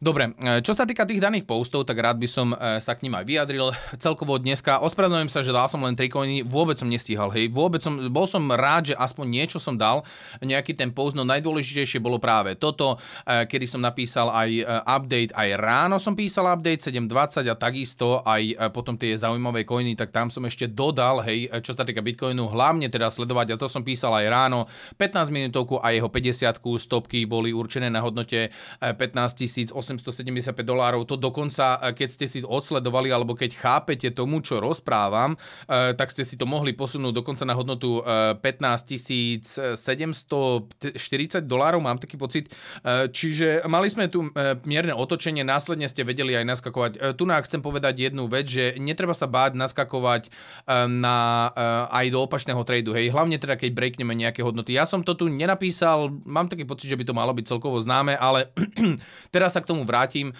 Dobre, e, čo sa týka tých daných postov, tak rád by som e, sa k ním aj vyjadril. Celkovo dneska, ospravedlňujem sa, že dal som len tri koiny, vôbec som nestíhal, hej, vôbec som, bol som rád, že aspoň niečo som dal, nejaký ten post, no najdôležitejšie bolo práve toto, e, kedy som napísal aj update, aj ráno som písal update 7.20 a takisto aj potom tie zaujímavé koiny, tak tam som ešte dodal, hej, čo sa týka Bitcoinu, hlavne teda sledovať, a to som písal aj ráno, 15 minútovku a jeho 50 stopky boli určené na hodnote 15 000 875 dolárov. To dokonca, e, keď ste si odsledovali, alebo keď chápete tomu, čo rozprávam, e, tak ste si to mohli posunúť dokonca na hodnotu 15 e, 740 dolárov, mám taký pocit. Čiže mali sme tu mierne otočenie, následne ste vedeli aj naskakovať. Tu nám chcem povedať jednu vec, že netreba sa báť naskakovať na, aj do opačného tradu, hej, hlavne teda keď breakneme nejaké hodnoty. Ja som to tu nenapísal, mám taký pocit, že by to malo byť celkovo známe, ale teraz sa k tomu tomu vrátim e,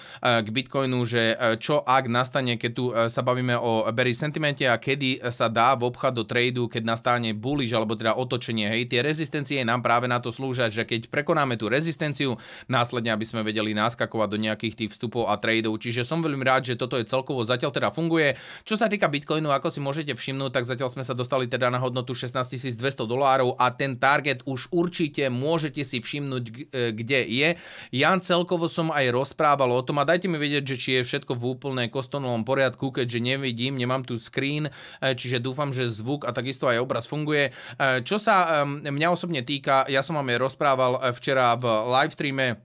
k Bitcoinu, že e, čo ak nastane, keď tu e, sa bavíme o bearish sentimente a kedy sa dá v obchad do tradu, keď nastane bullish alebo teda otočenie. Hej, tie rezistencie nám práve na to slúžia, že keď prekonáme tú rezistenciu, následne aby sme vedeli naskakovať do nejakých tých vstupov a tradeov. Čiže som veľmi rád, že toto je celkovo zatiaľ teda funguje. Čo sa týka Bitcoinu, ako si môžete všimnúť, tak zatiaľ sme sa dostali teda na hodnotu 16 200 dolárov a ten target už určite môžete si všimnúť, kde je. Ja celkovo som aj roz rozprávalo o tom a dajte mi vedieť, že či je všetko v úplnej kostonovom poriadku, keďže nevidím, nemám tu screen, e, čiže dúfam, že zvuk a takisto aj obraz funguje. E, čo sa e, mňa osobne týka, ja som vám je rozprával včera v livestreame,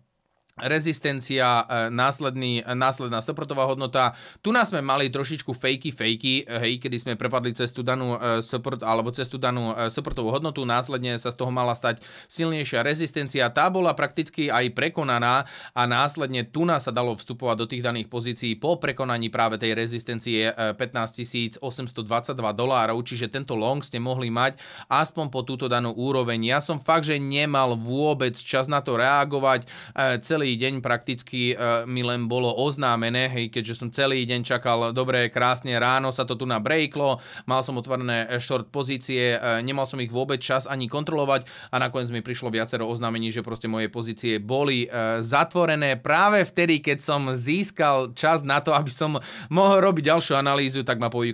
rezistencia, e, následný, e, následná supportová hodnota. Tu nás sme mali trošičku fejky, fejky, e, hej, kedy sme prepadli cez tú danú support, alebo cez tú danú supportovú hodnotu, následne sa z toho mala stať silnejšia rezistencia. Tá bola prakticky aj prekonaná a následne tu nás sa dalo vstupovať do tých daných pozícií po prekonaní práve tej rezistencie 15 822 dolárov, čiže tento long ste mohli mať aspoň po túto danú úroveň. Ja som fakt, že nemal vôbec čas na to reagovať. Celý celý deň prakticky e, mi len bolo oznámené, hej, keďže som celý deň čakal, dobre, krásne, ráno sa to tu nabrejklo, mal som otvorené e, short pozície, e, nemal som ich vôbec čas ani kontrolovať a nakoniec mi prišlo viacero oznámení, že proste moje pozície boli e, zatvorené práve vtedy, keď som získal čas na to, aby som mohol robiť ďalšiu analýzu, tak ma e, e,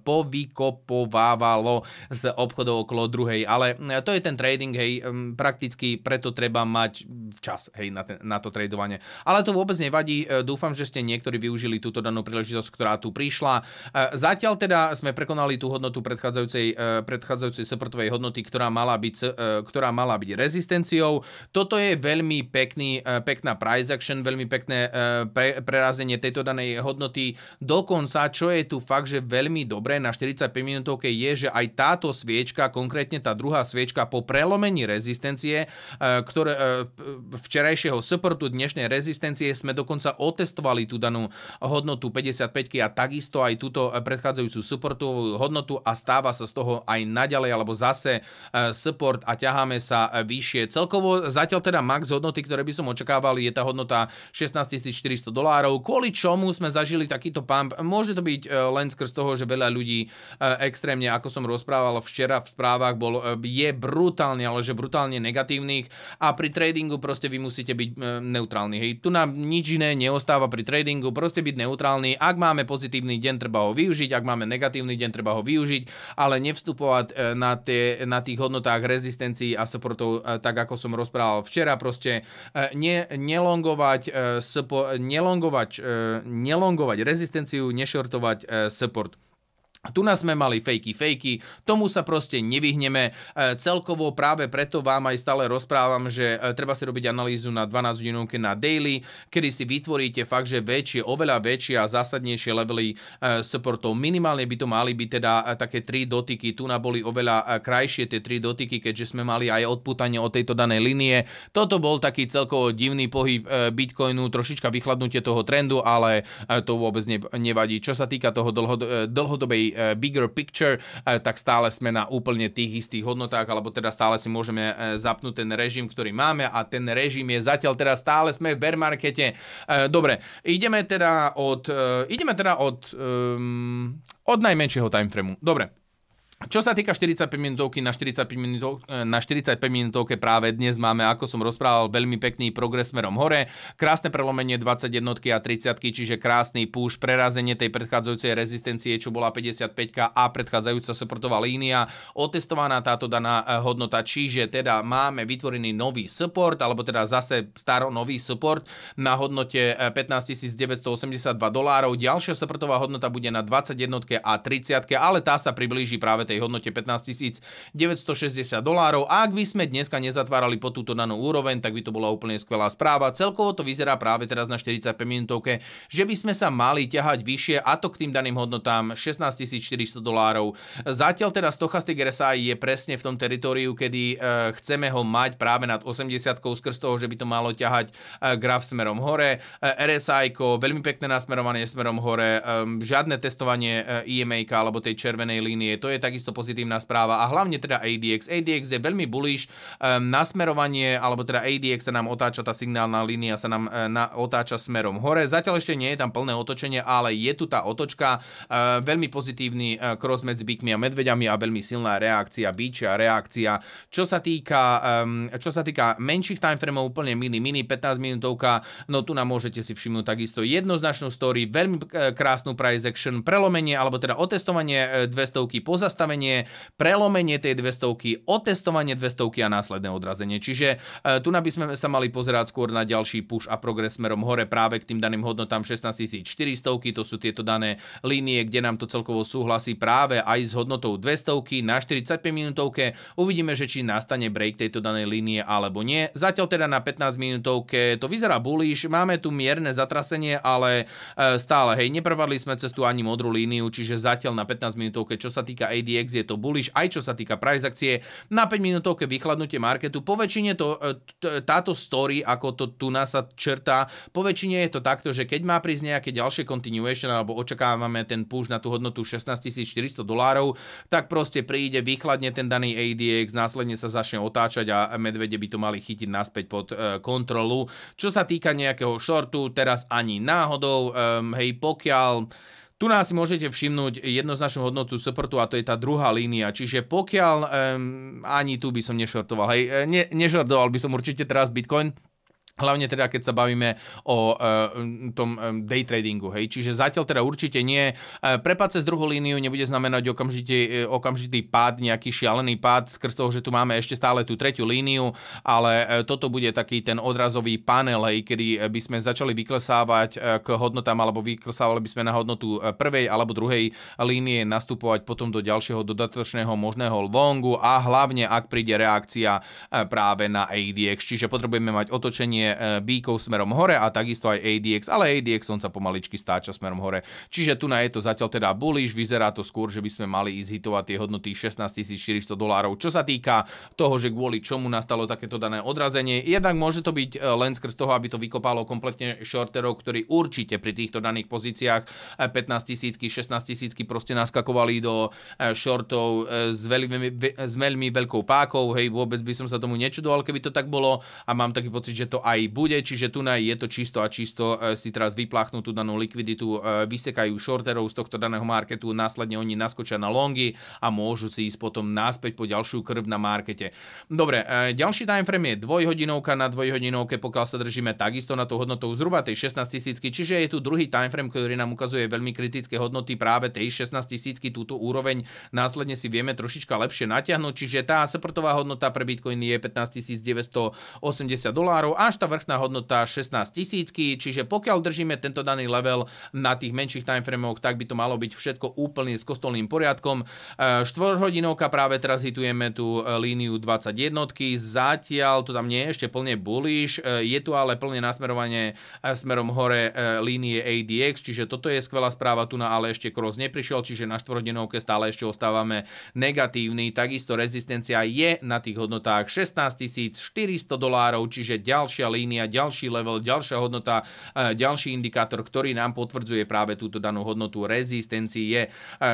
povykopovávalo z obchodov okolo druhej. Ale to je ten trading, hej, prakticky preto treba mať čas čas hej, na, ten, na to tradovanie. Ale to vôbec nevadí. E, dúfam, že ste niektorí využili túto danú príležitosť, ktorá tu prišla. E, zatiaľ teda sme prekonali tú hodnotu predchádzajúcej, e, predchádzajúcej supportovej hodnoty, ktorá mala, byť, ktorá mala byť rezistenciou. Toto je veľmi pekný, pekná price action, veľmi pekné pre, prerazenie tejto danej hodnoty. Dokonca, čo je tu fakt, že veľmi dobré na 45 minútovke je, že aj táto sviečka, konkrétne tá druhá sviečka po prelomení rezistencie, ktoré, včerajšieho supportu dnešnej rezistencie sme dokonca otestovali tú danú hodnotu 55 a takisto aj túto e, predchádzajúcu supportovú hodnotu a stáva sa z toho aj naďalej alebo zase e, support a ťaháme sa e, vyššie. Celkovo zatiaľ teda max hodnoty, ktoré by som očakával, je tá hodnota 16 400 dolárov, kvôli čomu sme zažili takýto pump. Môže to byť len skrz toho, že veľa ľudí extrémne, ako som rozprával včera v správach, bol, je brutálne, ale že brutálne negatívnych a pri tradingu proste vy musíte byť e, neutrálni. Hej. Tu nám nič iné neostáva pri tradingu, proste byť neutrálny. Ak máme pozitívny deň, treba ho využiť, ak máme negatívny deň, treba ho využiť, ale nevstupovať e, na, tie, na tých hodnotách rezistencií a supportov, e, tak ako som rozprával včera, proste ne, nelongovať, nelongovať, nelongovať rezistenciu, nešortovať support. Tu nás sme mali fejky, fejky, tomu sa proste nevyhneme. E, celkovo práve preto vám aj stále rozprávam, že e, treba si robiť analýzu na 12 hodinovke na daily, kedy si vytvoríte fakt, že väčšie, oveľa väčšie a zásadnejšie levely e, supportov. Minimálne by to mali byť teda e, také 3 dotyky. Tu na boli oveľa e, krajšie tie 3 dotyky, keďže sme mali aj odputanie od tejto danej linie. Toto bol taký celkovo divný pohyb e, Bitcoinu, trošička vychladnutie toho trendu, ale e, to vôbec ne, nevadí. Čo sa týka toho e, dlhodobej E, bigger picture, e, tak stále sme na úplne tých istých hodnotách, alebo teda stále si môžeme e, zapnúť ten režim, ktorý máme a ten režim je zatiaľ teda stále sme v bear markete. Dobre, ideme teda od, ideme teda od, um, od najmenšieho timeframu. Dobre, čo sa týka 45 minútovky, na 45, minútov, e, na 45 minútovke práve dnes máme, ako som rozprával, veľmi pekný progres smerom hore, krásne prelomenie 21 a 30, čiže krásny púš, prerazenie tej predchádzajúcej rezistencie, čo bola 55 a predchádzajúca supportová línia, otestovaná táto daná e, hodnota, čiže teda máme vytvorený nový support, alebo teda zase staro nový support na hodnote 15 e, 982 dolárov. Ďalšia supportová hodnota bude na 21 a 30, ale tá sa priblíži práve tej hodnote 15 960 dolárov. A ak by sme dneska nezatvárali po túto danú úroveň, tak by to bola úplne skvelá správa. Celkovo to vyzerá práve teraz na 45 minútovke, že by sme sa mali ťahať vyššie a to k tým daným hodnotám 16 400 dolárov. Zatiaľ teraz Stochastic RSI je presne v tom teritoriu, kedy e, chceme ho mať práve nad 80 skrz toho, že by to malo ťahať e, graf smerom hore. E, RSI veľmi pekné nasmerovanie smerom hore, e, žiadne testovanie e, alebo tej červenej línie. To je taký takisto pozitívna správa a hlavne teda ADX. ADX je veľmi bullish, ehm, nasmerovanie, alebo teda ADX sa nám otáča, tá signálna línia sa nám eh, otáča smerom hore. Zatiaľ ešte nie je tam plné otočenie, ale je tu tá otočka, eh, veľmi pozitívny eh, cross medzi bykmi a medveďami a veľmi silná reakcia, bíčia reakcia. Čo sa týka, ehm, čo sa týka menších timeframeov, úplne mini, mini 15 minútovka, no tu nám môžete si všimnúť takisto jednoznačnú story, veľmi krásnu price action, prelomenie alebo teda otestovanie 200 pozastavenie zastavenie, prelomenie tej 200, otestovanie 200 a následné odrazenie. Čiže e, tu by sme sa mali pozerať skôr na ďalší push a progres smerom hore práve k tým daným hodnotám 16400, to sú tieto dané línie, kde nám to celkovo súhlasí práve aj s hodnotou 200 na 45 minútovke. Uvidíme, že či nastane break tejto danej línie alebo nie. Zatiaľ teda na 15 minútovke to vyzerá bullish, máme tu mierne zatrasenie, ale e, stále, hej, neprepadli sme cez tú ani modrú líniu, čiže zatiaľ na 15 minútovke, čo sa týka ADX, index, je to bullish, aj čo sa týka price akcie. Na 5 minútovke vychladnutie marketu, po väčšine to, e, táto story, ako to tu nás sa črtá, po väčšine je to takto, že keď má prísť nejaké ďalšie continuation, alebo očakávame ten push na tú hodnotu 16 400 dolárov, tak proste príde, vychladne ten daný ADX, následne sa začne otáčať a medvede by to mali chytiť naspäť pod e, kontrolu. Čo sa týka nejakého shortu, teraz ani náhodou, e, hej, pokiaľ tu nás si môžete všimnúť jednoznačnú hodnotu supportu a to je tá druhá línia. Čiže pokiaľ um, ani tu by som nešortoval, hej, e, ne, nešortoval by som určite teraz Bitcoin, Hlavne teda, keď sa bavíme o e, tom e, day tradingu, hej. Čiže zatiaľ teda určite nie. E, prepad cez druhú líniu nebude znamenať okamžitý, e, okamžitý pád, nejaký šialený pád skrz toho, že tu máme ešte stále tú tretiu líniu, ale e, toto bude taký ten odrazový panel, hej, kedy by sme začali vyklesávať e, k hodnotám, alebo vyklesávali by sme na hodnotu prvej alebo druhej línie nastupovať potom do ďalšieho dodatočného možného longu a hlavne, ak príde reakcia e, práve na ADX. Čiže potrebujeme mať otočenie E, bíkov smerom hore a takisto aj ADX, ale ADX on sa pomaličky stáča smerom hore. Čiže tu na je to zatiaľ teda bullish, vyzerá to skôr, že by sme mali ísť hitovať tie hodnoty 16 400 dolárov. Čo sa týka toho, že kvôli čomu nastalo takéto dané odrazenie, jednak môže to byť e, len skrz toho, aby to vykopalo kompletne shorterov, ktorí určite pri týchto daných pozíciách 15 000, 16 000 proste naskakovali do e, shortov s veľmi, s veľmi veľkou pákou, hej, vôbec by som sa tomu nečudoval, keby to tak bolo a mám taký pocit, že to aj aj bude, čiže tu je to čisto a čisto e, si teraz vypláchnú tú danú likviditu, e, vysekajú shorterov z tohto daného marketu, následne oni naskočia na longy a môžu si ísť potom naspäť po ďalšiu krv na markete. Dobre, e, ďalší time frame je dvojhodinovka na dvojhodinovke, pokiaľ sa držíme takisto na tú hodnotou zhruba tej 16 tisícky, čiže je tu druhý time frame, ktorý nám ukazuje veľmi kritické hodnoty práve tej 16 tisícky, túto úroveň následne si vieme trošička lepšie natiahnuť, čiže tá supportová hodnota pre Bitcoin je 15 980 dolárov, až tá vrchná hodnota 16 tisícky, čiže pokiaľ držíme tento daný level na tých menších timeframoch, tak by to malo byť všetko úplne s kostolným poriadkom. E, štvorhodinovka práve teraz hitujeme tú e, líniu 21, zatiaľ to tam nie je ešte plne bullish, e, je tu ale plne nasmerovanie smerom hore línie ADX, čiže toto je skvelá správa, tu na ale ešte cross neprišiel, čiže na štvorhodinovke stále ešte ostávame negatívny, takisto rezistencia je na tých hodnotách 16 400 dolárov, čiže ďalšia línia, ďalší level, ďalšia hodnota, e, ďalší indikátor, ktorý nám potvrdzuje práve túto danú hodnotu rezistencie. E,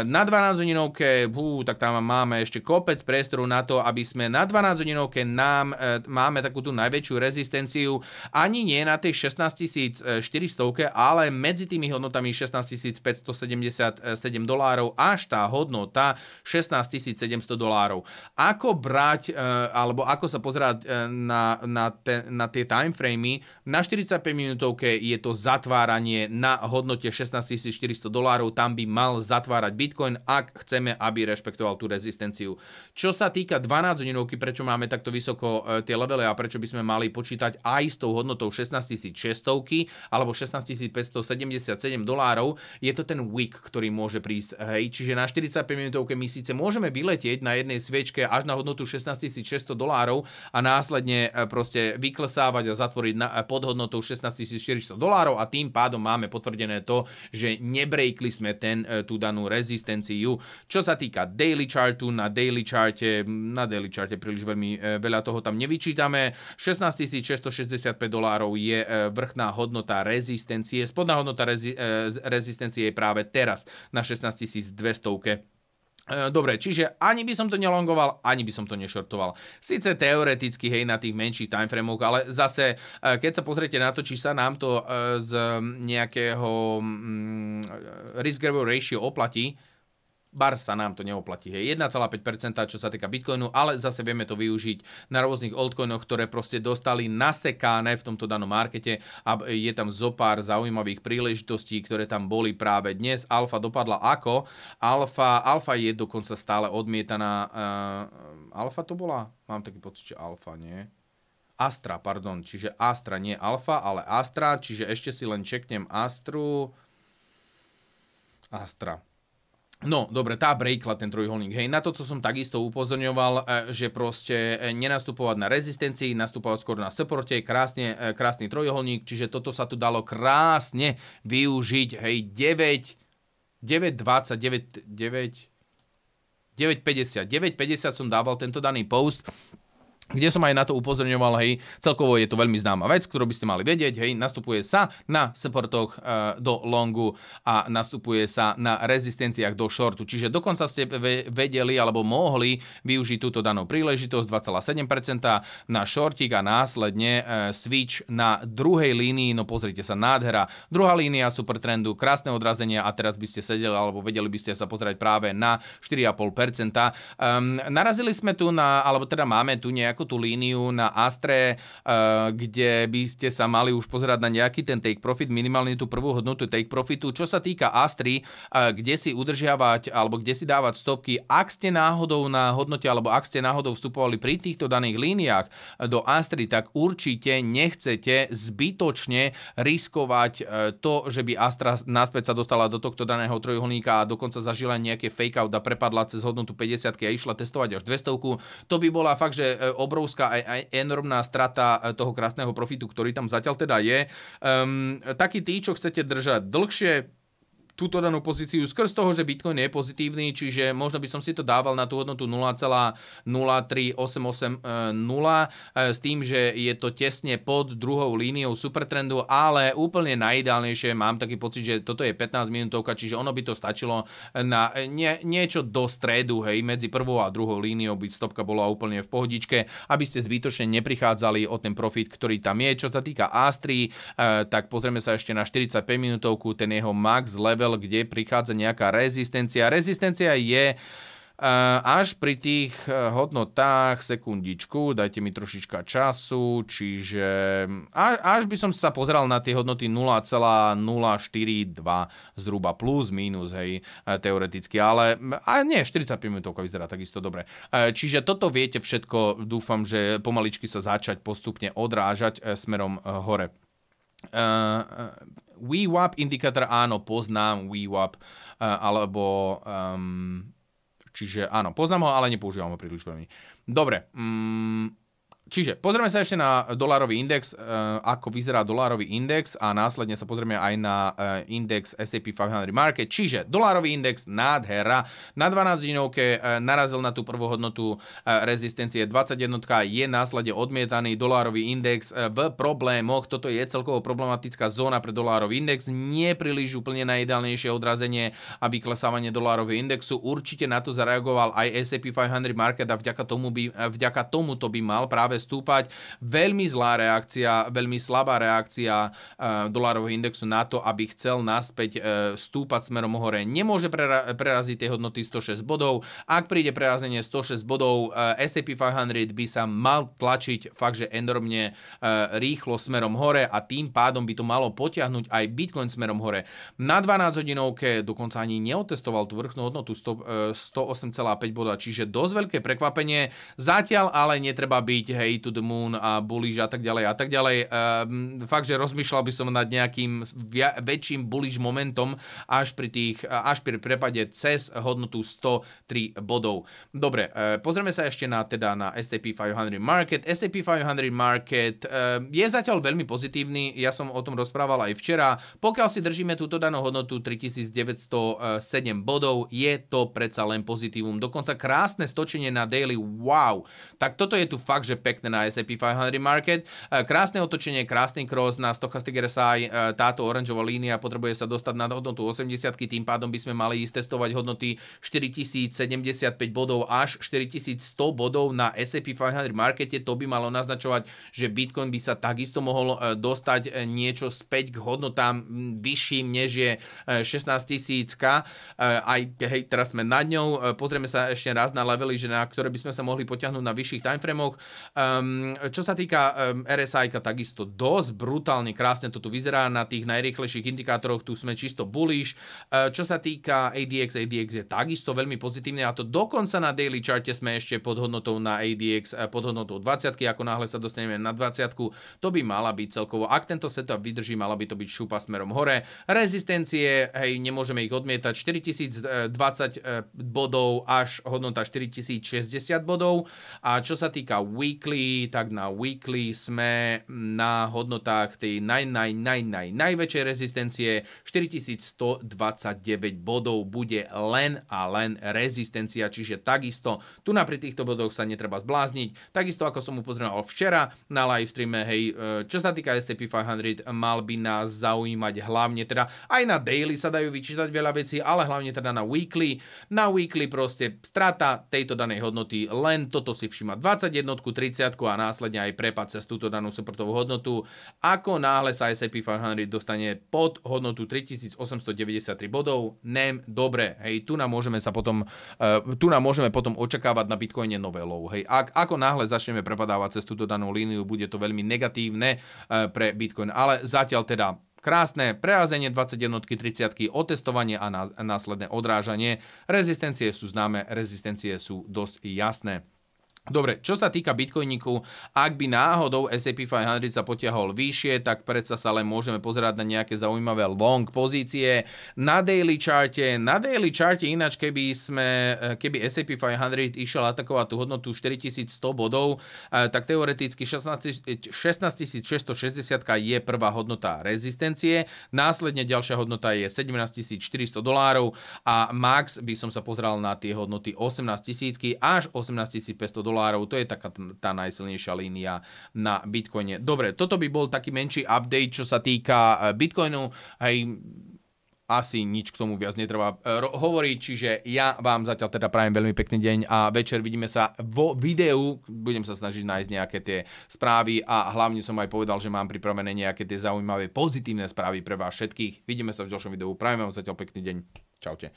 na 12 hodinovke, bú, tak tam máme ešte kopec priestoru na to, aby sme na 12 hodinovke nám e, máme takú tú najväčšiu rezistenciu ani nie na tej 16 400, ale medzi tými hodnotami 16 577 dolárov až tá hodnota 16 700 dolárov. Ako brať, alebo ako sa pozerať na, na, te, na tie time timeframey. Na 45 minútovke je to zatváranie na hodnote 16 400 dolárov. Tam by mal zatvárať Bitcoin, ak chceme, aby rešpektoval tú rezistenciu. Čo sa týka 12 hodinovky, prečo máme takto vysoko e, tie levely a prečo by sme mali počítať aj s tou hodnotou 16 600 alebo 16 577 dolárov, je to ten wick, ktorý môže prísť. Hej. Čiže na 45 minútovke my síce môžeme vyletieť na jednej sviečke až na hodnotu 16 600 dolárov a následne e, proste vyklesávať a zatvoriť na, pod hodnotou 16 400 dolárov a tým pádom máme potvrdené to, že nebrejkli sme ten, e, tú danú rezistenciu. Čo sa týka daily chartu, na daily charte, na daily charte príliš veľmi e, veľa toho tam nevyčítame. 16 665 dolárov je e, vrchná hodnota rezistencie. Spodná hodnota rezi, rezistencie je práve teraz na 16 200 E, dobre, čiže ani by som to nelongoval, ani by som to nešortoval. Sice teoreticky, hej, na tých menších timeframoch, ale zase, e, keď sa pozriete na to, či sa nám to e, z nejakého mm, risk-reward ratio oplatí, Bar sa nám to neoplatí. Hej. 1,5% čo sa týka Bitcoinu, ale zase vieme to využiť na rôznych altcoinoch, ktoré proste dostali nasekáne v tomto danom markete a je tam zo pár zaujímavých príležitostí, ktoré tam boli práve dnes. Alfa dopadla ako? Alfa, alfa je dokonca stále odmietaná. Uh, alfa to bola? Mám taký pocit, že alfa, nie? Astra, pardon, čiže Astra, nie Alfa, ale Astra, čiže ešte si len čeknem Astru. Astra. No, dobre, tá breakla ten trojuholník. Hej, na to, co som takisto upozorňoval, e, že proste e, nenastupovať na rezistencii, nastupovať skôr na supporte, krásne, e, krásny trojuholník, čiže toto sa tu dalo krásne využiť, hej, 9, 9, 20, 9, 9, 9, 50, 9, 50 som dával tento daný post, kde som aj na to upozorňoval, hej, celkovo je to veľmi známa vec, ktorú by ste mali vedieť, hej, nastupuje sa na supportoch e, do longu a nastupuje sa na rezistenciách do shortu, čiže dokonca ste vedeli alebo mohli využiť túto danú príležitosť 2,7% na shortik a následne e, switch na druhej línii, no pozrite sa, nádhera, druhá línia supertrendu, krásne odrazenia a teraz by ste sedeli alebo vedeli by ste sa pozerať práve na 4,5%. Um, ehm, narazili sme tu na, alebo teda máme tu nejak tú líniu na Astre, eh, kde by ste sa mali už pozerať na nejaký ten take profit, minimálne tú prvú hodnotu take profitu. Čo sa týka Astry, eh, kde si udržiavať alebo kde si dávať stopky, ak ste náhodou na hodnote alebo ak ste náhodou vstupovali pri týchto daných líniách eh, do Astry, tak určite nechcete zbytočne riskovať to, že by Astra naspäť sa dostala do tohto daného trojuholníka a dokonca zažila nejaké fake out a prepadla cez hodnotu 50 a išla testovať až 200. To by bola fakt, že obrovská aj, aj enormná strata e, toho krásneho profitu, ktorý tam zatiaľ teda je. Um, ehm, taký tí, čo chcete držať dlhšie, túto danú pozíciu skrz toho, že Bitcoin je pozitívny, čiže možno by som si to dával na tú hodnotu 0,03880 e, e, s tým, že je to tesne pod druhou líniou supertrendu, ale úplne najideálnejšie mám taký pocit, že toto je 15 minútovka, čiže ono by to stačilo na nie, niečo do stredu, hej, medzi prvou a druhou líniou by stopka bola úplne v pohodičke, aby ste zbytočne neprichádzali o ten profit, ktorý tam je. Čo sa týka Astri, e, tak pozrieme sa ešte na 45 minútovku, ten jeho max level level, kde prichádza nejaká rezistencia. Rezistencia je e, až pri tých e, hodnotách, sekundičku, dajte mi trošička času, čiže až by som sa pozrel na tie hodnoty 0,042 zhruba plus, minus, hej, e, teoreticky, ale a nie, 45 minútovka vyzerá takisto dobre. Čiže toto viete všetko, dúfam, že pomaličky sa začať postupne odrážať smerom hore. VWAP uh, uh, indikátor áno, poznám VWAP, uh, alebo um, čiže áno, poznám ho, ale nepoužívam ho príliš veľmi. Dobre, um, Čiže pozrieme sa ešte na dolárový index, eh, ako vyzerá dolárový index a následne sa pozrieme aj na eh, index SAP 500 Market. Čiže dolárový index nádhera. Na 12 hodinovke eh, narazil na tú prvú hodnotu rezistencie 21, je následne odmietaný dolárový index v problémoch. Toto je celkovo problematická zóna pre dolárový index. Nie príliš úplne najideálnejšie odrazenie a vyklesávanie dolárového indexu. Určite na to zareagoval aj SAP 500 Market a vďaka tomu, by, vďaka tomu to by mal práve práve stúpať. Veľmi zlá reakcia, veľmi slabá reakcia eh, dolárového indexu na to, aby chcel naspäť eh, stúpať smerom hore. Nemôže preraziť tie hodnoty 106 bodov. Ak príde prerazenie 106 bodov, eh, S&P 500 by sa mal tlačiť fakt, že enormne rýchlo smerom hore a tým pádom by to malo potiahnuť aj Bitcoin smerom hore. Na 12 hodinovke dokonca ani neotestoval tú vrchnú hodnotu 108,5 boda, čiže dosť veľké prekvapenie. Zatiaľ ale netreba byť hej, Hey to the Moon a Bullish a tak ďalej a tak ďalej. Ehm, fakt, že rozmýšľal by som nad nejakým väčším Bullish momentom až pri, tých, až pri prepade cez hodnotu 103 bodov. Dobre, e, pozrieme sa ešte na, teda na SAP 500 Market. SAP 500 Market e, je zatiaľ veľmi pozitívny, ja som o tom rozprával aj včera. Pokiaľ si držíme túto danú hodnotu 3907 bodov, je to predsa len pozitívum. Dokonca krásne stočenie na daily, wow. Tak toto je tu fakt, že pekné pekné na S&P 500 market. E, krásne otočenie, krásny cross na stochastic RSI, e, táto oranžová línia potrebuje sa dostať na hodnotu 80, tým pádom by sme mali ísť testovať hodnoty 4075 bodov až 4100 bodov na S&P 500 markete. To by malo naznačovať, že Bitcoin by sa takisto mohol e, dostať niečo späť k hodnotám vyšším, než je 16 tisícka. Aj hej, teraz sme nad ňou. Pozrieme sa ešte raz na levely, že na ktoré by sme sa mohli potiahnuť na vyšších timeframoch. Um, čo sa týka um, ehm, RSI, takisto dosť brutálne krásne to tu vyzerá na tých najrýchlejších indikátoroch, tu sme čisto bullish. Uh, čo sa týka ADX, ADX je takisto veľmi pozitívne a to dokonca na daily charte sme ešte pod hodnotou na ADX, eh, pod hodnotou 20, ako náhle sa dostaneme na 20, to by mala byť celkovo, ak tento setup vydrží, mala by to byť šupa smerom hore. Rezistencie, hej, nemôžeme ich odmietať, 4020 eh, bodov až hodnota 4060 bodov a čo sa týka weekly, daily, tak na weekly sme na hodnotách tej naj, naj, naj, naj, najväčšej rezistencie 4129 bodov bude len a len rezistencia, čiže takisto tu na pri týchto bodoch sa netreba zblázniť, takisto ako som upozorňoval včera na live streame, hej, e, čo sa týka S&P 500, mal by nás zaujímať hlavne teda, aj na daily sa dajú vyčítať veľa vecí, ale hlavne teda na weekly, na weekly proste strata tejto danej hodnoty, len toto si všíma 21, 30, a následne aj prepad cez túto danú supportovú hodnotu. Ako náhle sa S&P 500 dostane pod hodnotu 3893 bodov, nem dobre. Hej, tu nám môžeme sa potom, eh, tu nám môžeme potom očakávať na Bitcoine nové low. Hej, ak, ako náhle začneme prepadávať cez túto danú líniu, bude to veľmi negatívne eh, pre Bitcoin. Ale zatiaľ teda Krásne prerazenie 21 30 otestovanie a následné odrážanie. Rezistencie sú známe, rezistencie sú dosť jasné. Dobre, čo sa týka bitcoiníku, ak by náhodou S&P 500 sa potiahol vyššie, tak predsa sa len môžeme pozerať na nejaké zaujímavé long pozície na daily charte. Na daily charte ináč, keby, sme, e, keby S&P 500 išiel atakovať tú hodnotu 4100 bodov, e, tak teoreticky 16660 je prvá hodnota rezistencie, následne ďalšia hodnota je 17400 dolárov a max by som sa pozeral na tie hodnoty 18000 až 18500. dolárov dolárov, to je taká tá najsilnejšia línia na Bitcoine. Dobre, toto by bol taký menší update, čo sa týka e, Bitcoinu. Hej, asi nič k tomu viac netreba e, hovoriť, čiže ja vám zatiaľ teda prajem veľmi pekný deň a večer vidíme sa vo videu, budem sa snažiť nájsť nejaké tie správy a hlavne som aj povedal, že mám pripravené nejaké tie zaujímavé pozitívne správy pre vás všetkých. Vidíme sa v ďalšom videu, prajem vám zatiaľ pekný deň, čaute.